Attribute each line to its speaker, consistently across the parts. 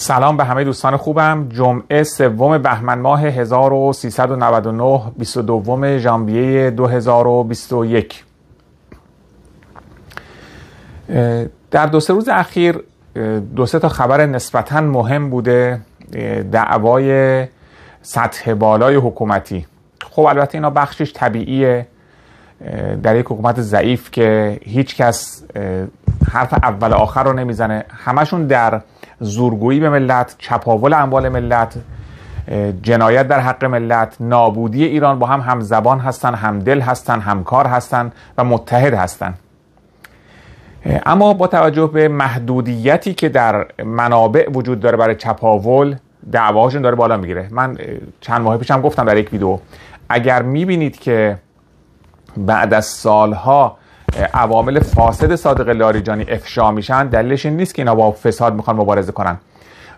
Speaker 1: سلام به همه دوستان خوبم جمعه سوم بهمن ماه 1399 22 ژانویه 2021 در دو سه روز اخیر دو سه تا خبر نسبتا مهم بوده دعوای سطح بالای حکومتی خب البته اینا بخشش طبیعیه در یک حکومت ضعیف که هیچ کس حرف اول آخر رو نمیزنه همشون در زورگویی به ملت چپاول اموال ملت جنایت در حق ملت نابودی ایران با هم هم زبان هستن هم دل هستن همکار هستن و متحد هستن اما با توجه به محدودیتی که در منابع وجود داره برای چپاول دعواشون داره بالا میگیره من چند ماه پیشم گفتم در یک ویدیو اگر میبینید که بعد از سالها عوامل فاسد صادق لاریجانی افشا میشن دلیلش این نیست که اینا با فساد میخوان مبارزه کنن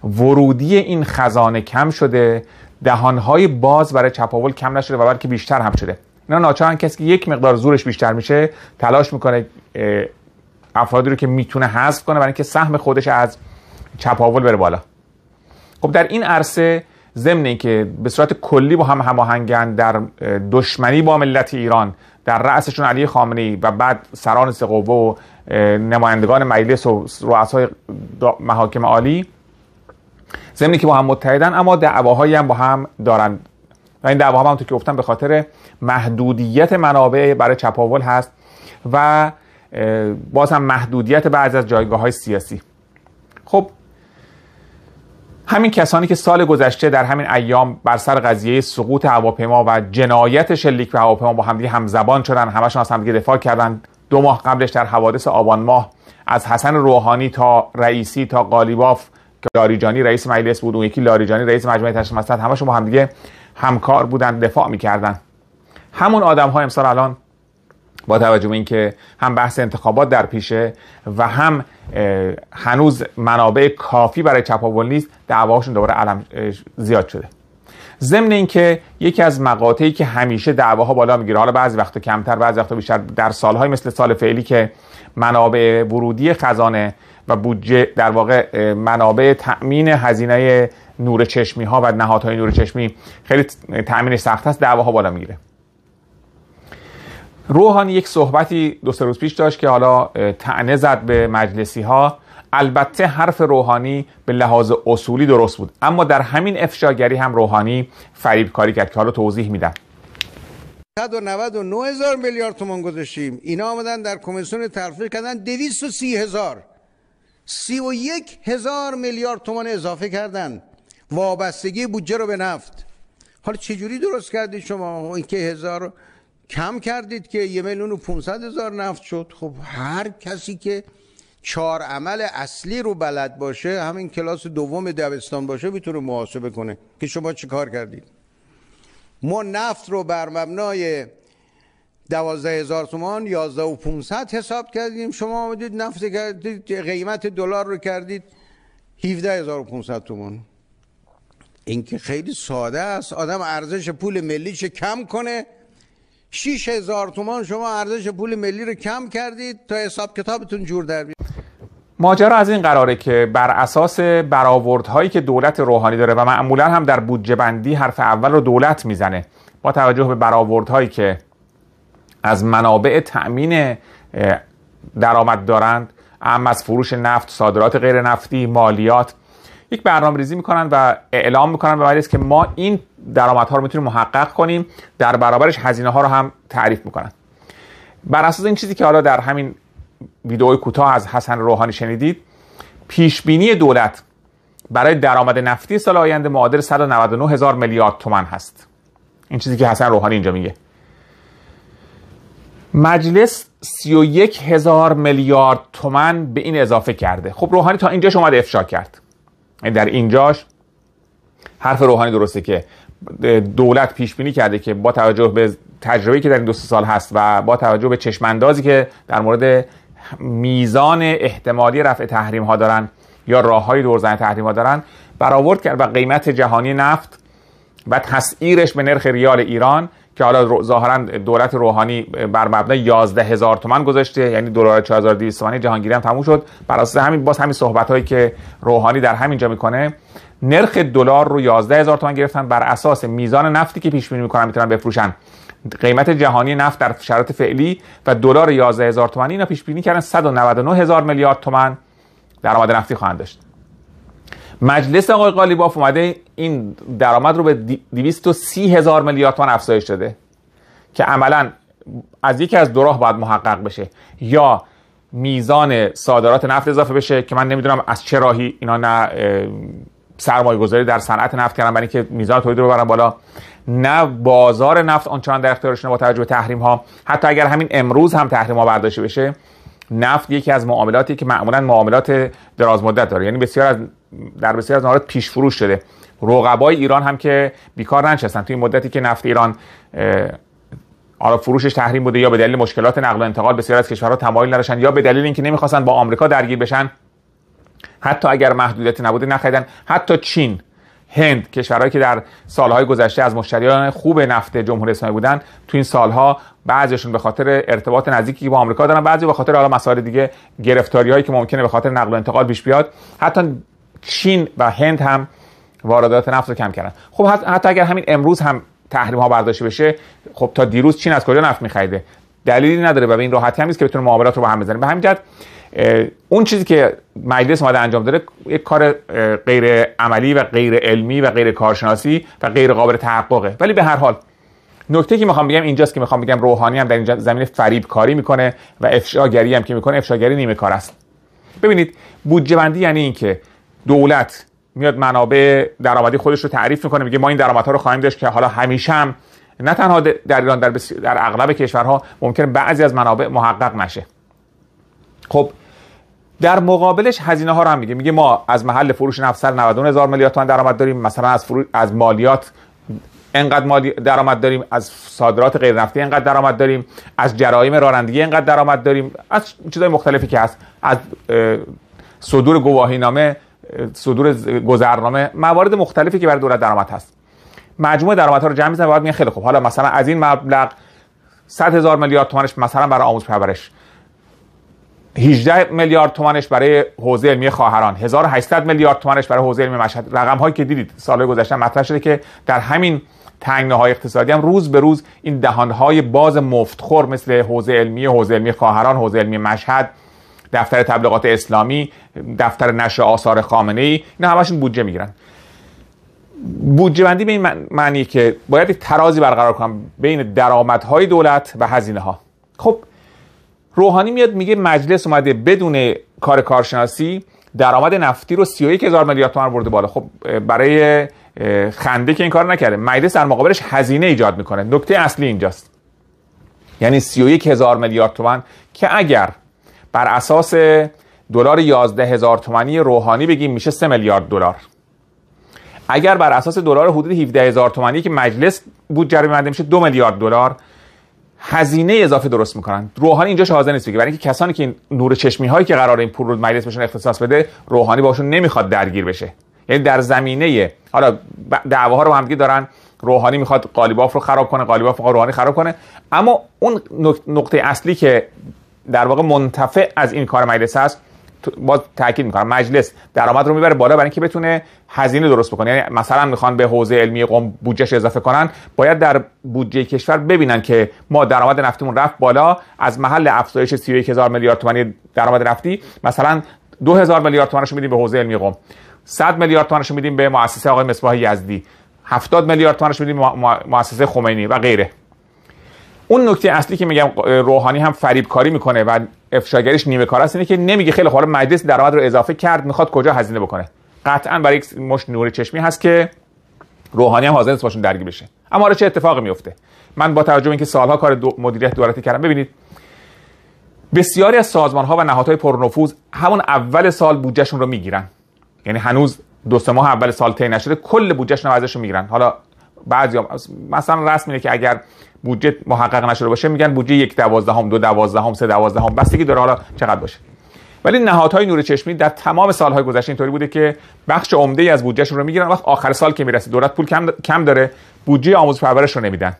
Speaker 1: ورودی این خزانه کم شده دهانهای باز برای چپاول کم نشده و بلکه بیشتر هم شده اینا ناچارن کسی که یک مقدار زورش بیشتر میشه تلاش میکنه افرادی رو که میتونه حذف کنه برای اینکه سهم خودش از چپاول بره بالا خب در این عرصه ضمن که به صورت کلی با هم هماهنگن در دشمنی با ملت ایران در رأسشون علی ای و بعد سران سقوه و نمایندگان مجلس و رؤسای محاکم عالی زمینی که با هم متحدن اما دعواهایی هم با هم دارن و این دعواها هم تو که گفتم به خاطر محدودیت منابع برای چپاول هست و باز هم محدودیت بعضی از جایگاه های سیاسی خب همین کسانی که سال گذشته در همین ایام بر سر قضیه سقوط هواپیما و جنایت شلیک به هواپیما با همدیگه همزبان شدن همشون از همدیگه دفاع کردند دو ماه قبلش در حوادث آبان ماه از حسن روحانی تا رئیسی تا قالیباف که لاریجانی رئیس مجلس بود اون یکی لاریجانی رئیس مجمع تشکیل مسلحت همشون با همدیگه همکار بودن دفاع میکردن همون آدم ها امسال الان با توجه به اینکه هم بحث انتخابات در پیشه و هم هنوز منابع کافی برای چپاول نیست دعواشون دوباره علم زیاد شده ضمن اینکه یکی از مقاطعی که همیشه دعواها بالا میگیره حالا بعضی وقتا کمتر بعضی وقتا بیشتر در سالهای مثل سال فعلی که منابع ورودی خزانه و بودجه در واقع منابع تأمین هزینه نور چشمی ها و نهادهای نور چشمی خیلی تأمینش سخت است دعواها بالا میگیره روحانی یک صحبتی دو سه روز پیش داشت که حالا تعنه زد به مجلسی ها البته حرف روحانی به لحاظ اصولی درست بود اما در همین افشاگری هم روحانی فریب کاری کرد که حالا توضیح میدم
Speaker 2: 199 هزار میلیارد تومان گذاشتیم اینا آمدن در کمیسیون ترفیع کردن 230 هزار 31 هزار میلیارد تومان اضافه کردن وابستگی بودجه رو به نفت حالا چجوری درست کردی شما اینکه هزار کم کردید که یه میلیون و 500 هزار نفت شد خب هر کسی که چهار عمل اصلی رو بلد باشه همین کلاس دوم دبستان باشه میتونه محاسبه کنه که شما چه کار کردید ما نفت رو بر مبنای دوازده هزار تومان یازده و 500 حساب کردیم شما آمدید نفت کردید قیمت دلار رو کردید هیفده هزار و 500 تومان این که خیلی ساده است آدم ارزش پول ملیش کم کنه 6 هزار تومان شما ارزش پول ملی رو کم کردید تا حساب کتابتون جور در بید
Speaker 1: ماجرا از این قراره که بر اساس برآوردهایی که دولت روحانی داره و معمولا هم در بودجه بندی حرف اول رو دولت میزنه با توجه به برآوردهایی که از منابع تأمین درآمد دارند اما از فروش نفت صادرات غیر نفتی مالیات یک برنامه ریزی میکنن و اعلام میکنن به مجلس که ما این درآمدها رو میتونیم محقق کنیم در برابرش هزینه ها رو هم تعریف میکنن بر اساس این چیزی که حالا در همین ویدئوی کوتاه از حسن روحانی شنیدید پیش بینی دولت برای درآمد نفتی سال آینده معادل 199 هزار میلیارد تومن هست این چیزی که حسن روحانی اینجا میگه مجلس 31 هزار میلیارد تومن به این اضافه کرده خب روحانی تا اینجاش اومد افشا کرد یعنی در اینجاش حرف روحانی درسته که دولت پیش بینی کرده که با توجه به تجربه که در این دو سال هست و با توجه به چشماندازی که در مورد میزان احتمالی رفع تحریم ها دارن یا راه های دورزن تحریم ها دارن برآورد کرد و قیمت جهانی نفت و تسعیرش به نرخ ریال ایران که حالا ظاهرا دولت روحانی بر مبنای 11 هزار تومن گذاشته یعنی دلار 4200 تومانی جهانگیری هم تموم شد بر همین باز همین صحبت هایی که روحانی در همینجا میکنه نرخ دلار رو 11 هزار تومان گرفتن بر اساس میزان نفتی که پیش بینی میکنن میتونن بفروشن قیمت جهانی نفت در شرایط فعلی و دلار 11 هزار تومانی اینا پیش بینی کردن 199 هزار میلیارد تومان درآمد نفتی خواهند داشت مجلس آقای قالیباف اومده این درآمد رو به 230 هزار میلیارد تومان افزایش داده که عملا از یکی از دو راه باید محقق بشه یا میزان صادرات نفت اضافه بشه که من نمیدونم از چه راهی اینا نه سرمایه گذاری در صنعت نفت کردن برای اینکه میزان تولید رو ببرن بالا نه بازار نفت آنچنان در اختیارشون با توجه به تحریم ها حتی اگر همین امروز هم تحریم ها برداشته بشه نفت یکی از معاملاتی که معمولا معاملات دراز مدت داره یعنی بسیار از در بسیار از موارد پیش فروش شده رقبای ایران هم که بیکار ننشستن توی مدتی که نفت ایران آره فروشش تحریم بوده یا به دلیل مشکلات نقل و انتقال بسیار از کشورها تمایل نداشتن یا به دلیل اینکه نمیخواستن با آمریکا درگیر بشن حتی اگر محدودیتی نبوده نخریدن حتی چین هند کشورهایی که در سالهای گذشته از مشتریان خوب نفت جمهوری اسلامی بودن تو این سالها بعضیشون به خاطر ارتباط نزدیکی با آمریکا دارن بعضی به خاطر حالا مسائل دیگه گرفتاری هایی که ممکنه به خاطر نقل و انتقال پیش بیاد حتی چین و هند هم واردات نفت رو کم کردن خب حتی اگر همین امروز هم تحریم ها برداشته بشه خب تا دیروز چین از کجا نفت می‌خریده دلیلی نداره و به این راحتی هم نیست که بتونه معاملات رو با هم بزنه به همین جهت اون چیزی که مجلس اومده انجام داره یک کار غیر عملی و غیر علمی و غیر کارشناسی و غیر قابل تحققه ولی به هر حال نکته که میخوام بگم اینجاست که میخوام بگم روحانی هم در این زمینه فریب کاری میکنه و افشاگری هم که میکنه افشاگری نیمه کار است ببینید بودجه بندی یعنی اینکه دولت میاد منابع درآمدی خودش رو تعریف میکنه میگه ما این درآمدها رو خواهیم داشت که حالا همیشه هم نه تنها در ایران در, در اغلب کشورها ممکن بعضی از منابع محقق نشه خب در مقابلش هزینه ها رو هم میگه میگه ما از محل فروش نفت هزار میلیارد تومان درآمد داریم مثلا از از مالیات انقدر مالی درآمد داریم از صادرات غیر نفتی انقدر درآمد داریم از جرایم رانندگی انقدر درآمد داریم از چیزهای مختلفی که هست از صدور گواهینامه صدور گذرنامه موارد مختلفی که برای دولت درآمد هست مجموع درآمدها رو جمع میزنه بعد خیلی خوب حالا مثلا از این مبلغ 100 هزار میلیارد تومانش مثلا برای آموزش پرورش 18 میلیارد تومنش برای حوزه علمی خواهران 1800 میلیارد تومانش برای حوزه علمی مشهد رقم هایی که دیدید سال گذشته مطرح شده که در همین تنگناهای اقتصادی هم روز به روز این دهانهای باز مفتخور مثل حوزه علمی حوزه علمی خواهران حوزه علمی مشهد دفتر تبلیغات اسلامی دفتر نشر آثار خامنه ای اینا همشون بودجه میگیرن بودجه بندی به این معنی که باید یک ترازی برقرار کنم بین درآمدهای دولت و هزینه ها خب روحانی میاد میگه مجلس اومده بدون کار کارشناسی درآمد نفتی رو 31 هزار میلیارد تومان برده بالا خب برای خنده که این کار نکرده مجلس در مقابلش هزینه ایجاد میکنه نکته اصلی اینجاست یعنی 31 هزار میلیارد تومن که اگر بر اساس دلار 11 هزار تومانی روحانی بگیم میشه 3 میلیارد دلار اگر بر اساس دلار حدود 17 هزار تومانی که مجلس بود جریمه میشه 2 میلیارد دلار هزینه اضافه درست میکنن روحانی اینجا حاضر نیست که برای اینکه کسانی که این نور چشمی هایی که قرار این پول رو مجلس بهشون اختصاص بده روحانی باشون نمیخواد درگیر بشه یعنی در زمینه حالا دعواها رو همدیگه دارن روحانی میخواد قالیباف رو خراب کنه قالیباف رو روحانی خراب کنه اما اون نقطه اصلی که در واقع منتفع از این کار مجلس هست باز تاکید میکنم مجلس درآمد رو میبره بالا برای اینکه بتونه هزینه درست بکنه یعنی مثلا میخوان به حوزه علمی قم بودجهش اضافه کنن باید در بودجه کشور ببینن که ما درآمد نفتیمون رفت بالا از محل افزایش 31 هزار میلیارد تومانی درآمد نفتی مثلا 2000 میلیارد تومانش میدیم به حوزه علمی قم 100 میلیارد تومانش میدیم به مؤسسه آقای مصباح یزدی 70 میلیارد تومانش میدیم به مؤسسه خمینی و غیره اون نکته اصلی که میگم روحانی هم فریبکاری میکنه و افشاگریش نیمه کار است اینه که نمیگه خیلی خب، حالا مجلس درآمد رو اضافه کرد میخواد کجا هزینه بکنه قطعا برای یک مش نور چشمی هست که روحانی هم حاضر نیست باشون درگیر بشه اما حالا چه اتفاقی میفته من با توجه به اینکه سالها کار مدیریت دولتی کردم ببینید بسیاری از سازمان ها و نهادهای پرنفوذ همون اول سال بودجهشون رو میگیرن یعنی هنوز دو سه ماه اول سال طی نشده کل بودجهشون رو ازشون میگیرن حالا بعضی مثلا رسم که اگر بودجه محقق نشده باشه میگن بودجه یک هم دو هم سه هم بستگی داره حالا چقدر باشه ولی نهادهای نور چشمی در تمام سالهای گذشته اینطوری بوده که بخش عمده از بودجهشون رو میگیرن وقت آخر سال که میرسه دولت پول کم, داره بودجه آموزش پرورش رو نمیدن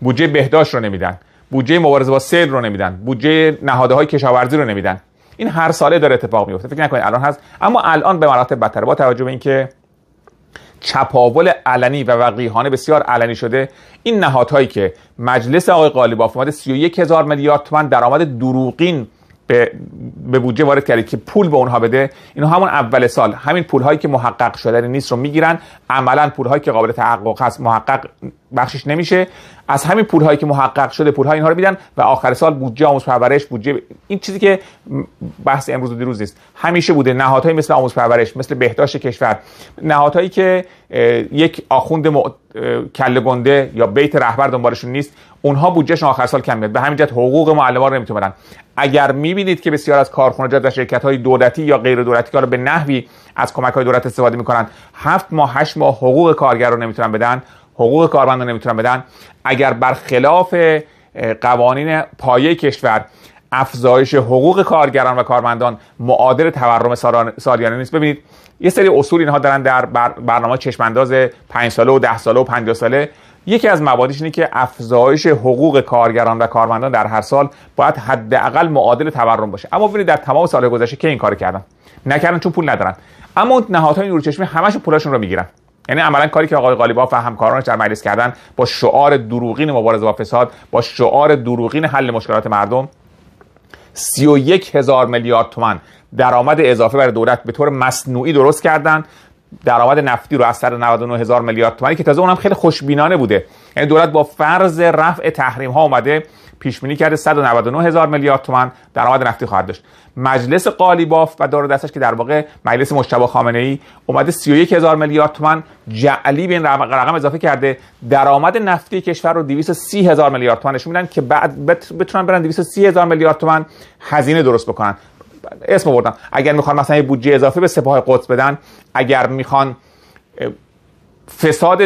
Speaker 1: بودجه بهداشت رو نمیدن بودجه مبارزه با سیل رو نمیدن بودجه نهادهای کشاورزی رو نمیدن این هر ساله داره اتفاق میفته فکر نکنید الان هست اما الان به مراتب بدتر با توجه به اینکه چپاول علنی و وقیحانه بسیار علنی شده این نهادهایی که مجلس آقای قالیباف اومده 31 هزار میلیارد تومن درآمد دروغین به, به بودجه وارد کرده که پول به اونها بده اینا همون اول سال همین پول هایی که محقق شده نیست رو میگیرن عملا پول هایی که قابل تحقق هست محقق بخشش نمیشه از همین پولهایی که محقق شده پولها اینها رو میدن و آخر سال بودجه آموز پرورش بودجه این چیزی که بحث امروز و دیروز نیست همیشه بوده نهادهایی مثل آموز پرورش مثل بهداشت کشور نهادهایی که یک آخوند م... کله گنده یا بیت رهبر دنبالشون نیست اونها بودجهشون آخر سال کم میاد به همین جهت حقوق معلمان رو نمیتونن اگر میبینید که بسیار از کارخانجات و شرکت های دولتی یا غیر دولتی که به نحوی از کمک های دولت استفاده میکنن هفت ماه هشت ماه حقوق کارگر رو نمیتونن بدن حقوق کارمندان نمیتونن بدن اگر برخلاف قوانین پایه کشور افزایش حقوق کارگران و کارمندان معادل تورم سالیانه نیست ببینید یه سری اصول اینها دارن در برنامه چشمانداز 5 ساله و 10 ساله و 50 ساله یکی از مبادیش اینه که افزایش حقوق کارگران و کارمندان در هر سال باید حداقل معادل تورم باشه اما ببینید در تمام سالهای گذشته که این کار کردن نکردن چون پول ندارن اما نهادهای نورچشمی چشمی همشون پولشون رو میگیرن یعنی عملا کاری که آقای قالیباف و همکارانش در مجلس کردن با شعار دروغین مبارزه با فساد با شعار دروغین حل مشکلات مردم 31 هزار میلیارد تومن درآمد اضافه برای دولت به طور مصنوعی درست کردن درآمد نفتی رو از سر 99 هزار میلیارد تومانی که تازه اونم خیلی خوشبینانه بوده یعنی دولت با فرض رفع تحریم ها اومده پیش بینی کرده 199 هزار میلیارد تومان درآمد نفتی خواهد داشت مجلس قالیباف و دار دستش که در واقع مجلس مشتبه خامنه ای اومده 31 هزار میلیارد تومان جعلی به این رقم اضافه کرده درآمد نفتی کشور رو 230 هزار میلیارد تومان نشون میدن که بعد بتونن برن 230 هزار میلیارد تومان هزینه درست بکنن اسم بردم اگر میخوان مثلا بودجه اضافه به سپاه قدس بدن اگر میخوان فساد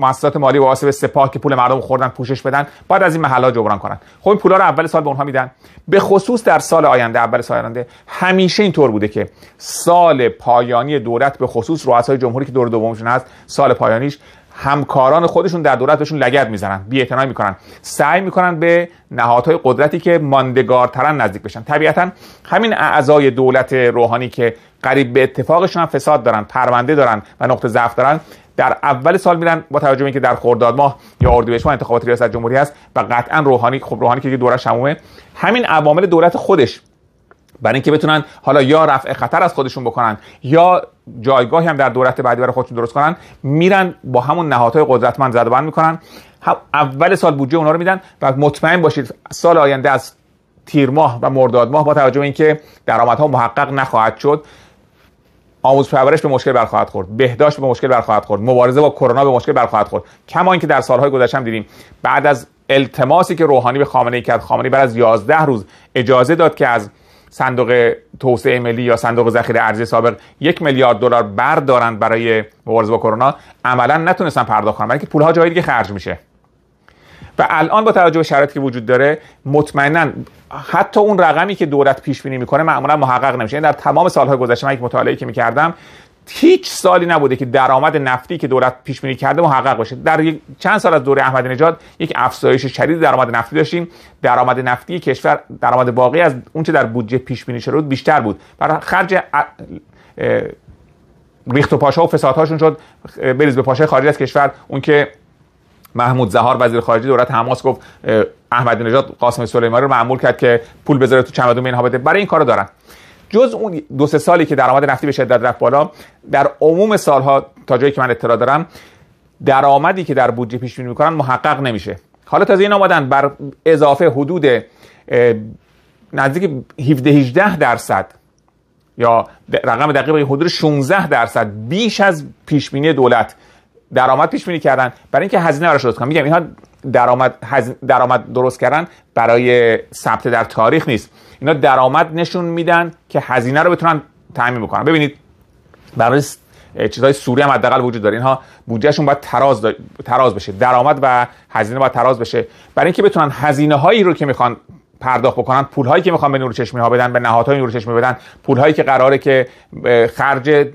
Speaker 1: مؤسسات مالی و به سپاه که پول مردم خوردن پوشش بدن بعد از این محلا جبران کنن خب این پولا رو اول سال به اونها میدن به خصوص در سال آینده اول سال آینده همیشه اینطور بوده که سال پایانی دولت به خصوص رؤسای جمهوری که دور دومشون هست سال پایانیش همکاران خودشون در دولت بهشون لگد میزنن بی میکنن سعی میکنن به نهادهای قدرتی که ماندگارترن نزدیک بشن طبیعتا همین اعضای دولت روحانی که قریب به اتفاقشون فساد دارن پرونده دارن و نقطه ضعف دارن در اول سال میرن با توجه به اینکه در خرداد ماه یا اردیبهشت ماه انتخابات ریاست جمهوری هست و قطعا روحانی خب روحانی که دوره شمومه همین عوامل دولت خودش برای اینکه بتونن حالا یا رفع خطر از خودشون بکنن یا جایگاهی هم در دولت بعدی برای خودشون درست کنن میرن با همون نهادهای قدرتمند زد بند میکنن اول سال بودجه اونها رو میدن و مطمئن باشید سال آینده از تیر ماه و مرداد ماه با توجه به اینکه درآمدها محقق نخواهد شد آموز پرورش به مشکل برخواهد خورد بهداشت به مشکل برخواهد خورد مبارزه با کرونا به مشکل برخواهد خورد کما اینکه در سالهای گذشته هم دیدیم بعد از التماسی که روحانی به خامنه ای کرد خامنه ای بعد از 11 روز اجازه داد که از صندوق توسعه ملی یا صندوق ذخیره ارزی سابق یک میلیارد دلار بردارند برای مبارزه با کرونا عملا نتونستن پرداخت کنن برای پولها جای دیگه خرج میشه و الان با توجه به شرایطی که وجود داره مطمئنا حتی اون رقمی که دولت پیش بینی میکنه معمولا محقق نمیشه یعنی در تمام سالهای گذشته من یک مطالعه که میکردم هیچ سالی نبوده که درآمد نفتی که دولت پیش بینی کرده محقق باشه در چند سال از دوره احمدی نژاد یک افزایش شدید درآمد نفتی داشتیم درآمد نفتی کشور درآمد باقی از اونچه در بودجه پیش بینی شده بود بیشتر بود برای خرج ریخت و پاشا و فسادهاشون شد بریز به پاشای خارج از کشور اون که محمود زهار وزیر خارجه دولت حماس گفت احمدی نژاد قاسم سلیمانی رو معمول کرد که پول بذاره تو چمدون اینها بده برای این کارو دارن جز اون دو سه سالی که درآمد نفتی به شدت رفت بالا در عموم سالها تا جایی که من اطلاع دارم درآمدی که در بودجه پیش بینی میکنن محقق نمیشه حالا تازه این آمدن بر اضافه حدود نزدیک 17 18 درصد یا رقم دقیق حدود 16 درصد بیش از پیش بینی دولت درآمد پیش بینی کردن برای اینکه هزینه براش درست کنن میگم اینها درآمد درآمد درست کردن برای ثبت در تاریخ نیست اینا درآمد نشون میدن که هزینه رو بتونن تعمین بکنن ببینید برای چیزهای سوری هم حداقل وجود داره اینها بودجهشون باید تراز, تراز بشه درآمد و هزینه باید تراز بشه برای اینکه بتونن هزینه هایی رو که میخوان پرداخت بکنن پول هایی که میخوان به نور چشمی ها بدن به نهادهای نور چشمی بدن پول هایی که قراره که خرج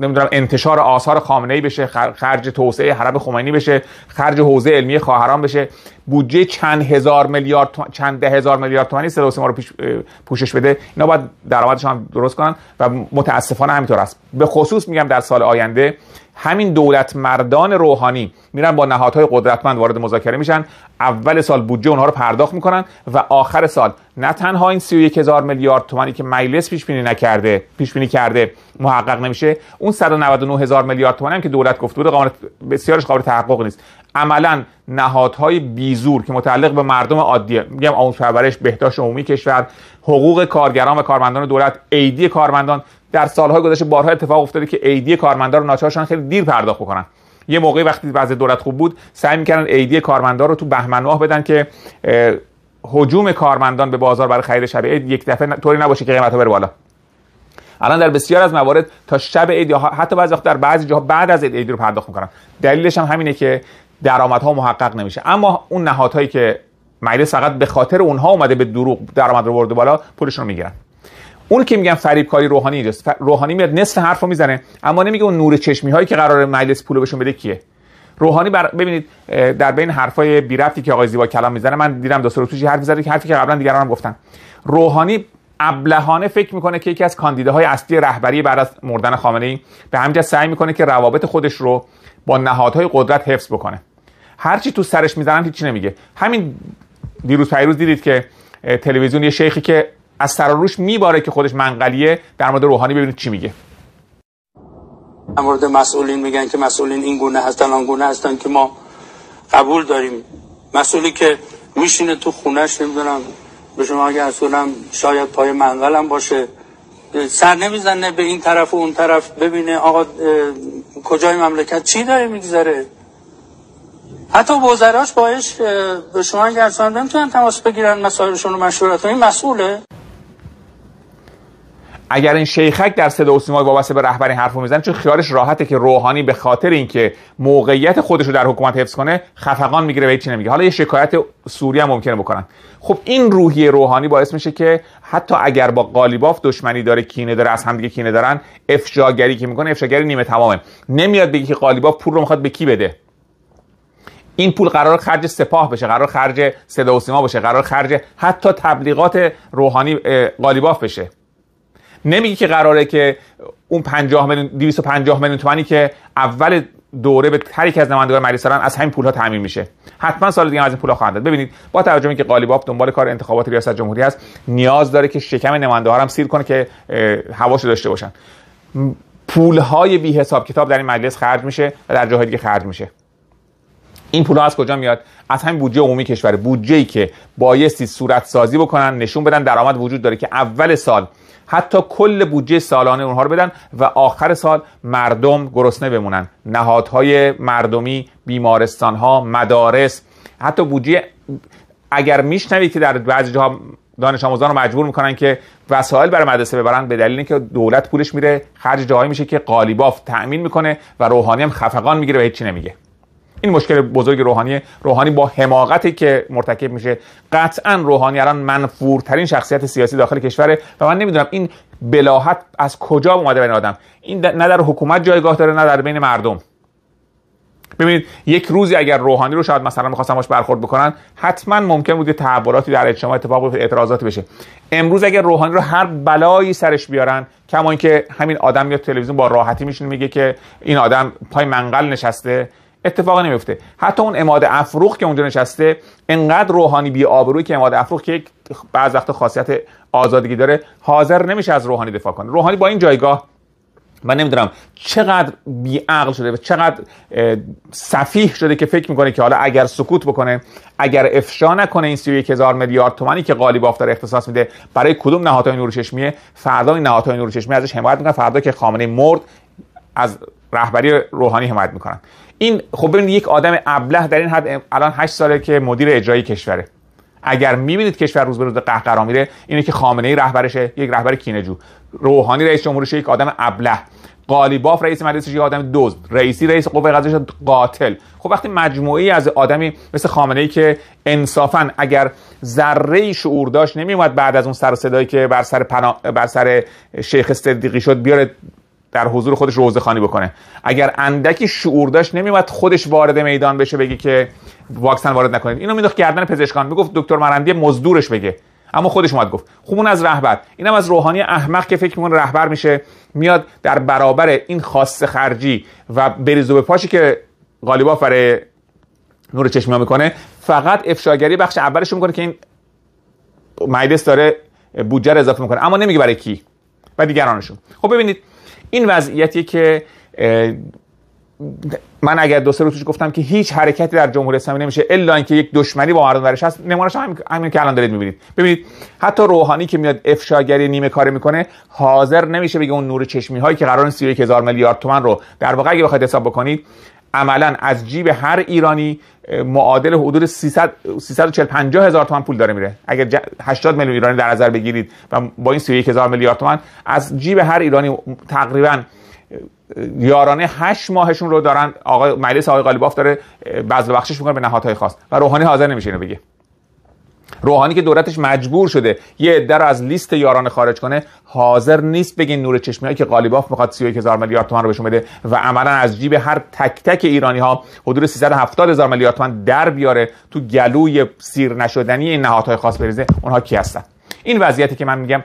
Speaker 1: نمیدونم انتشار آثار خامنه ای بشه خرج توسعه حرم خمینی بشه خرج حوزه علمی خواهران بشه بودجه چند هزار میلیارد چند ده هزار میلیارد تومانی سر ما رو پوشش بده اینا باید درآمدشون درست کنن و متاسفانه همینطور است به خصوص میگم در سال آینده همین دولت مردان روحانی میرن با نهادهای قدرتمند وارد مذاکره میشن اول سال بودجه اونها رو پرداخت میکنن و آخر سال نه تنها این 31 هزار میلیارد تومانی که مجلس پیش بینی نکرده پیش بینی کرده محقق نمیشه اون 199 هزار میلیارد تومانی هم که دولت گفته بود بسیارش قابل تحقق نیست عملا نهادهای بیزور که متعلق به مردم عادیه میگم آموزش پرورش بهداشت عمومی کشور حقوق کارگران و کارمندان دولت ایدی کارمندان در سالهای گذشته بارها اتفاق افتاده که ایدی کارمندان رو ناچارشان خیلی دیر پرداخت بکنن یه موقعی وقتی وضع دولت خوب بود سعی میکردن ایدی کارمندان رو تو بهمن ماه بدن که حجوم کارمندان به بازار برای خرید شب عید یک دفعه طوری نباشه که قیمت‌ها بره بالا الان در بسیار از موارد تا شب عید حتی بعضی در بعضی جاها بعد از عید رو پرداخت میکنن دلیلش هم همینه که درآمدها محقق نمیشه اما اون نهادهایی که مجلس فقط به خاطر اونها اومده به دروغ درآمد رو برده بالا پولشون رو میگیرن اون که میگن فریبکاری روحانی اینجاست روحانی میاد نصف حرف رو میزنه اما نمیگه اون نور چشمی هایی که قرار مجلس پولو بهشون بده کیه روحانی بر... ببینید در بین حرفای بی رفتی که آقای زیبا کلام میزنه من دیدم دو سروتوشی حرف میزنه که حرفی که قبلا دیگران هم گفتن روحانی ابلهانه فکر میکنه که یکی از کاندیداهای اصلی رهبری بعد از مردن خامنه ای به همجا سعی میکنه که روابط خودش رو با نهادهای قدرت حفظ بکنه هرچی تو سرش میزنن هیچی نمیگه همین دیروز پیروز دیدید که تلویزیون یه شیخی که از سر روش میباره که خودش منقلیه در مورد روحانی ببینید چی میگه
Speaker 2: در مورد مسئولین میگن که مسئولین این گونه هستن آن گونه هستن که ما قبول داریم مسئولی که میشینه تو خونش نمیدونم به شما اگه اصولم شاید پای منقلم باشه سر نمیزنه به این طرف و اون طرف ببینه آقا کجای مملکت چی داره میگذره حتی وزراش باش به شما اگر نمیتونن تماس بگیرن مسائلشون رو مشورت این مسئوله
Speaker 1: اگر این شیخک در صدا و سیمای وابسته به رهبر این حرفو میزنه چون خیالش راحته که روحانی به خاطر اینکه موقعیت خودش رو در حکومت حفظ کنه خفقان میگیره و هیچی نمیگه حالا یه شکایت سوریه هم ممکنه بکنن خب این روحیه روحانی باعث میشه که حتی اگر با قالیباف دشمنی داره کینه داره از هم دیگه کینه دارن افشاگری که میکنه افشاگری نیمه تمامه نمیاد بگه که قالیباف پول رو میخواد به کی بده این پول قرار خرج سپاه بشه قرار خرج صدا و سیما بشه قرار خرج حتی تبلیغات روحانی قالیباف بشه نمیگی که قراره که اون 50 میلیون 250 میلیون تومانی که اول دوره به هر از نمایندگان مجلس از همین پولها تامین میشه حتما سال دیگه از این پول خواهند داد ببینید با توجه که قالیباف دنبال کار انتخابات ریاست جمهوری است نیاز داره که شکم نماینده ها هم سیر کنه که هواشو داشته باشن های بی حساب کتاب در این مجلس خرج میشه و در جاهای دیگه خرج میشه این پول از کجا میاد از همین بودجه عمومی کشور بودجه ای که بایستی صورت سازی بکنن نشون بدن درآمد وجود داره که اول سال حتی کل بودجه سالانه اونها رو بدن و آخر سال مردم گرسنه بمونن نهادهای مردمی بیمارستان ها مدارس حتی بودجه اگر میشنوید که در بعضی جاها دانش آموزان رو مجبور میکنن که وسایل برای مدرسه ببرن به دلیل اینکه دولت پولش میره خرج جایی میشه که قالیباف تأمین میکنه و روحانی هم خفقان میگیره و هیچی نمیگه این مشکل بزرگ روحانی روحانی با حماقتی که مرتکب میشه قطعا روحانی الان منفورترین شخصیت سیاسی داخل کشوره و من نمیدونم این بلاحت از کجا اومده بین آدم این نه در حکومت جایگاه داره نه در بین مردم ببینید یک روزی اگر روحانی رو شاید مثلا میخواستن باش برخورد بکنن حتما ممکن بود تحولاتی در اجتماع اتفاق اعتراضاتی بشه امروز اگر روحانی رو هر بلایی سرش بیارن کما اینکه همین آدم میاد تلویزیون با راحتی میشینه میگه که این آدم پای منقل نشسته اتفاقی نمیفته حتی اون اماد افروخ که اونجا نشسته انقدر روحانی بی آبروی که اماد افروخ که یک بعض وقت خاصیت آزادگی داره حاضر نمیشه از روحانی دفاع کنه روحانی با این جایگاه من نمیدونم چقدر عقل شده و چقدر صفیح شده که فکر میکنه که حالا اگر سکوت بکنه اگر افشا نکنه این 31 هزار میلیارد تومانی که قالی داره اختصاص میده برای کدوم نهادهای نور چشمیه فردا این نهادهای چشمی ازش حمایت میکنه فردا که خامنه مرد از رهبری روحانی حمایت میکنن این خب ببینید یک آدم ابله در این حد الان 8 ساله که مدیر اجرایی کشوره اگر میبینید کشور روز به روز قهقرا میره اینه که خامنه ای رهبرشه یک رهبر کینجو روحانی رئیس جمهورش یک آدم ابله قالیباف رئیس مجلسش یک آدم دوز رئیسی رئیس قوه قضاییه قاتل خب وقتی مجموعی از آدمی مثل خامنه ای که انصافا اگر ذره شعور داشت نمیومد بعد از اون سر صدایی که بر سر, پنا... بر سر شیخ صدیقی شد بیاره در حضور خودش روزخانی خانی بکنه اگر اندکی شعور داشت نمیواد خودش وارد میدان بشه بگه که واکسن وارد نکنید اینو میدوخ گردن پزشکان میگفت دکتر مرندی مزدورش بگه اما خودش اومد گفت خب از رهبر اینم از روحانی احمق که فکر میکنه رهبر میشه میاد در برابر این خاص خرجی و بریزو به پاشی که غالبا فر نور چشما میکنه فقط افشاگری بخش اولش میکنه که این مجلس داره بودجه اضافه میکنه اما نمیگه برای کی و دیگرانشون خب ببینید این وضعیتی که من اگر دو سه روز گفتم که هیچ حرکتی در جمهوری اسلامی نمیشه الا اینکه یک دشمنی با مردم درش هست نمونهش هم همین که الان دارید میبینید ببینید حتی روحانی که میاد افشاگری نیمه کاری میکنه حاضر نمیشه بگه اون نور چشمی هایی که قرار 31000 هزار میلیارد تومن رو در واقع اگه بخواید حساب بکنید عملا از جیب هر ایرانی معادل حدود 300 340 50 هزار تومان پول داره میره اگر 80 میلیون ایرانی در نظر بگیرید و با این 31 هزار میلیارد تومن از جیب هر ایرانی تقریبا یارانه 8 ماهشون رو دارن آقای مجلس آقای قالیباف داره بذل بخشش میکنه به نهادهای خاص و روحانی حاضر نمیشه اینو بگه روحانی که دولتش مجبور شده یه عده رو از لیست یاران خارج کنه حاضر نیست بگین نور چشمی که قالیباف میخواد 31 هزار میلیارد تومن رو بهشون بده و عملا از جیب هر تک تک ایرانی ها حدود 370 هزار میلیارد تومن در بیاره تو گلوی سیر نشدنی این نهادهای خاص بریزه اونها کی هستن این وضعیتی که من میگم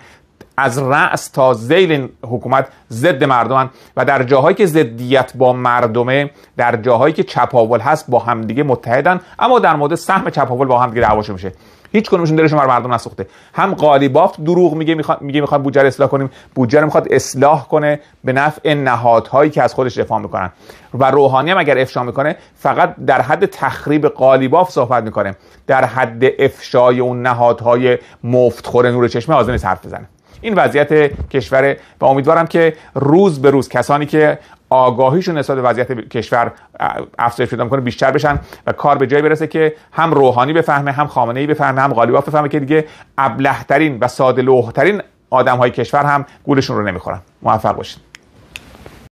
Speaker 1: از رأس تا زیل این حکومت ضد مردم و در جاهایی که ضدیت با مردمه در جاهایی که چپاول هست با همدیگه متحدن اما در مورد سهم چپاول با همدیگه دعواشون میشه هیچ کنمشون دلشون بر مردم نسوخته هم قالیباف دروغ میگه میخواد میگه میخواد بودجه اصلاح کنیم بودجه میخواد اصلاح کنه به نفع نهادهایی که از خودش دفاع میکنن و روحانی هم اگر افشا میکنه فقط در حد تخریب قالیباف صحبت میکنه در حد افشای اون نهادهای مفتخور نور چشمه حاضر بزنه این وضعیت کشور و امیدوارم که روز به روز کسانی که آگاهیشون نسبت به وضعیت کشور افزایش پیدا میکنه بیشتر بشن و کار به جایی برسه که هم روحانی بفهمه هم خامنه ای بفهمه هم قالیباف بفهمه که دیگه ابلهترین و ساده لوحترین آدم های کشور هم گولشون رو نمیخورن موفق باشید